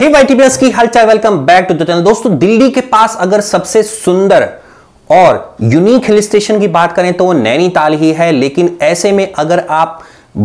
हे hey की हलचल welcome back to the channel दोस्तों दिल्ली के पास अगर सबसे सुंदर और यूनिक हिल स्टेशन की बात करें तो वो नैनीताल ही है लेकिन ऐसे में अगर आप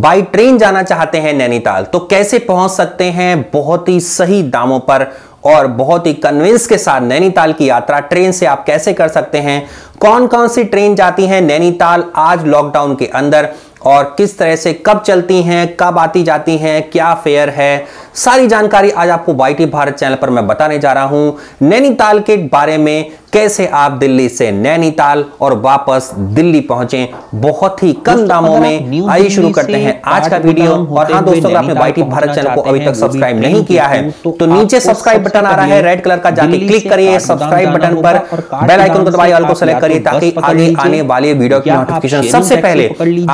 बाई ट्रेन जाना चाहते हैं नैनीताल तो कैसे पहुंच सकते हैं बहुत ही सही दामों पर और बहुत ही कन्विंस के साथ नैनीताल की यात्रा ट्रेन से आप कैसे कर सकते हैं कौन कौन सी ट्रेन जाती है नैनीताल आज लॉकडाउन के अंदर और किस तरह से कब चलती हैं कब आती जाती हैं क्या फेयर है सारी जानकारी आज आपको वाईटी भारत चैनल पर मैं बताने जा रहा हूं नैनीताल के बारे में कैसे आप दिल्ली से नैनीताल और वापस दिल्ली पहुंचे बहुत ही कम दामों में आइए शुरू करते हैं आज का वीडियो और हाँ दोस्तों अगर आपने वाई भारत चैनल को अभी तक सब्सक्राइब नहीं किया है तो, तो नीचे सब्सक्राइब बटन आ रहा है रेड कलर का जाके क्लिक करिए सब्सक्राइब बटन पर बेल आइकन को दबाइए को सेलेक्ट तो करिए ताकि आगे आने वाले वीडियो की नोटिफिकेशन सबसे पहले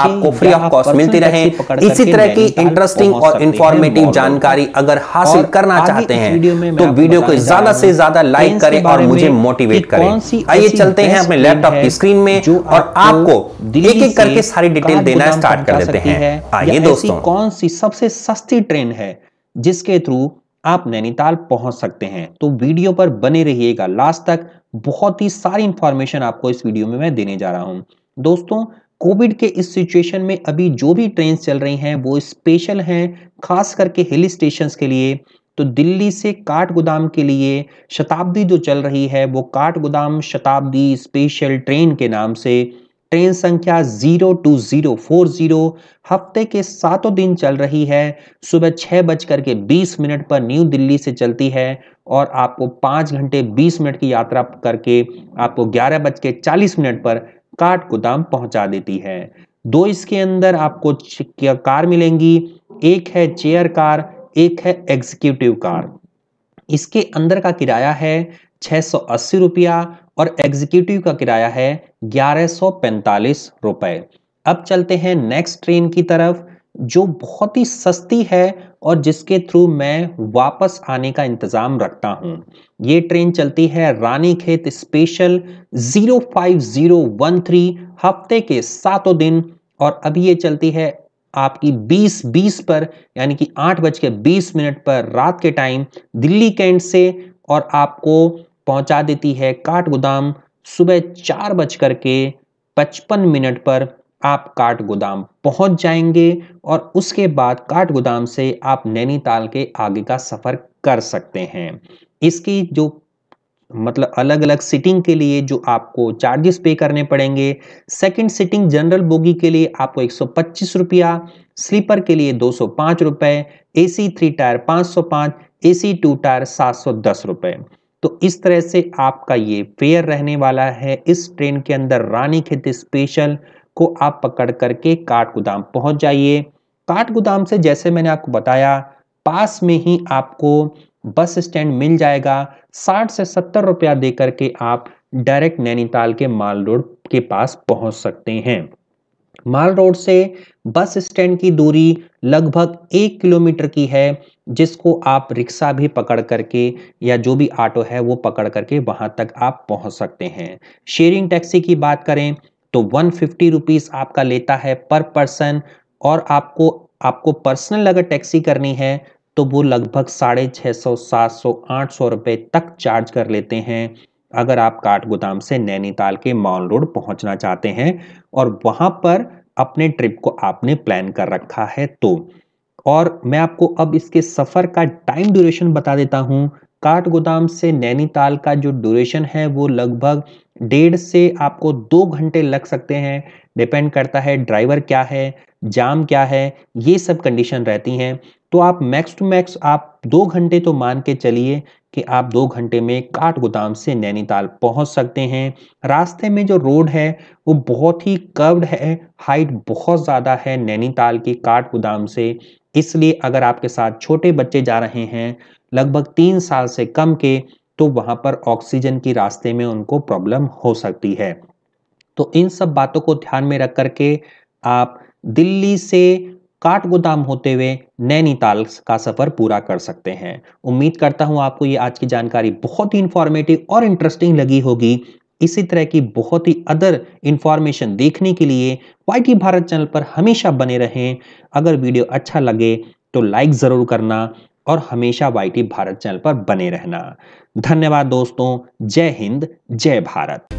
आपको फ्री ऑफ कॉस्ट मिलती रहे इसी तरह की इंटरेस्टिंग और इंफॉर्मेटिव जानकारी अगर हासिल करना चाहते हैं तो वीडियो को ज्यादा से ज्यादा लाइक करें और मुझे मोटिवेट करें आइए चलते हैं अपने लैपटॉप की स्क्रीन में और आपको एक एक करके सारी डिटेल देना स्टार्ट कर देते हैं आइए दोस्तों कौन सी सबसे सस्ती ट्रेन है जिसके थ्रू आप नैनीताल पहुंच सकते हैं तो वीडियो पर बने रहिएगा लास्ट तक बहुत ही सारी इंफॉर्मेशन आपको इस वीडियो में मैं देने जा रहा हूं दोस्तों कोविड के इस सिचुएशन में अभी जो भी ट्रेन चल रही हैं वो स्पेशल हैं खास करके हिल स्टेशंस के लिए तो दिल्ली से काठ गोदाम के लिए शताब्दी जो चल रही है वो काठ गोदाम शताब्दी स्पेशल ट्रेन के नाम से ट्रेन संख्या zero two zero four zero हफ्ते के सातों दिन चल रही है सुबह छः बज करके के बीस मिनट पर न्यू दिल्ली से चलती है और आपको पाँच घंटे बीस मिनट की यात्रा करके आपको ग्यारह बज के चालीस मिनट पर काट गोदाम पहुंचा देती है दो इसके अंदर आपको कार मिलेंगी एक है चेयर कार एक है एग्जीक्यूटिव कार इसके अंदर का किराया है छह सौ अस्सी रुपया और एग्जीक्यूटिव का किराया है ग्यारह सौ पैंतालीस अब चलते हैं नेक्स्ट ट्रेन की तरफ जो बहुत ही सस्ती है और जिसके थ्रू मैं वापस आने का इंतज़ाम रखता हूं। ये ट्रेन चलती है रानीखेत स्पेशल 05013 हफ्ते के सातों दिन और अभी ये चलती है आपकी 20 20 पर यानी कि आठ बज के बीस मिनट पर रात के टाइम दिल्ली कैंट से और आपको पहुंचा देती है काठगोदाम सुबह चार बज कर के पचपन मिनट पर आप काट गोदाम पहुंच जाएंगे और उसके बाद काट गोदाम से आप नैनीताल के आगे का सफ़र कर सकते हैं इसकी जो मतलब अलग अलग सिटिंग के लिए जो आपको चार्जेस पे करने पड़ेंगे सेकंड सिटिंग जनरल बोगी के लिए आपको एक सौ रुपया स्लीपर के लिए दो सौ रुपये ए सी थ्री टायर पांच सौ ए सी टू टायर सात सौ दस रुपए तो इस तरह से आपका ये फेयर रहने वाला है इस ट्रेन के अंदर रानी खेत स्पेशल को आप पकड़ करके काठ गोदाम पहुंच जाइए काठ गोदाम से जैसे मैंने आपको बताया पास में ही आपको बस स्टैंड मिल जाएगा साठ से सत्तर रुपया दे करके आप डायरेक्ट नैनीताल के माल रोड के पास पहुंच सकते हैं माल रोड से बस स्टैंड की दूरी लगभग एक किलोमीटर की है जिसको आप रिक्शा भी पकड़ करके या जो भी ऑटो है वो पकड़ करके वहाँ तक आप पहुँच सकते हैं शेयरिंग टैक्सी की बात करें तो वन फिफ्टी रुपीज़ आपका लेता है पर पर्सन और आपको आपको पर्सनल अगर टैक्सी करनी है तो वो लगभग साढ़े छः सौ सात सौ आठ सौ रुपये तक चार्ज कर लेते हैं अगर आप गोदाम से नैनीताल के मॉल रोड पहुंचना चाहते हैं और वहां पर अपने ट्रिप को आपने प्लान कर रखा है तो और मैं आपको अब इसके सफ़र का टाइम ड्यूरेशन बता देता हूं गोदाम से नैनीताल का जो ड्यूरेशन है वो लगभग डेढ़ से आपको दो घंटे लग सकते हैं डिपेंड करता है ड्राइवर क्या है जाम क्या है ये सब कंडीशन रहती हैं तो आप मैक्स टू मैक्स आप दो घंटे तो मान के चलिए कि आप दो घंटे में काट गोदाम से नैनीताल पहुंच सकते हैं रास्ते में जो रोड है वो बहुत ही कर्व्ड है हाइट बहुत ज़्यादा है नैनीताल की काट गोदाम से इसलिए अगर आपके साथ छोटे बच्चे जा रहे हैं लगभग तीन साल से कम के तो वहां पर ऑक्सीजन की रास्ते में उनको प्रॉब्लम हो सकती है तो इन सब बातों को ध्यान में रख करके आप दिल्ली से काठगोदाम होते हुए नैनीताल का सफ़र पूरा कर सकते हैं उम्मीद करता हूँ आपको ये आज की जानकारी बहुत ही इंफॉर्मेटिव और इंटरेस्टिंग लगी होगी इसी तरह की बहुत ही अदर इन्फॉर्मेशन देखने के लिए वाई भारत चैनल पर हमेशा बने रहें अगर वीडियो अच्छा लगे तो लाइक ज़रूर करना और हमेशा वाई भारत चैनल पर बने रहना धन्यवाद दोस्तों जय हिंद जय भारत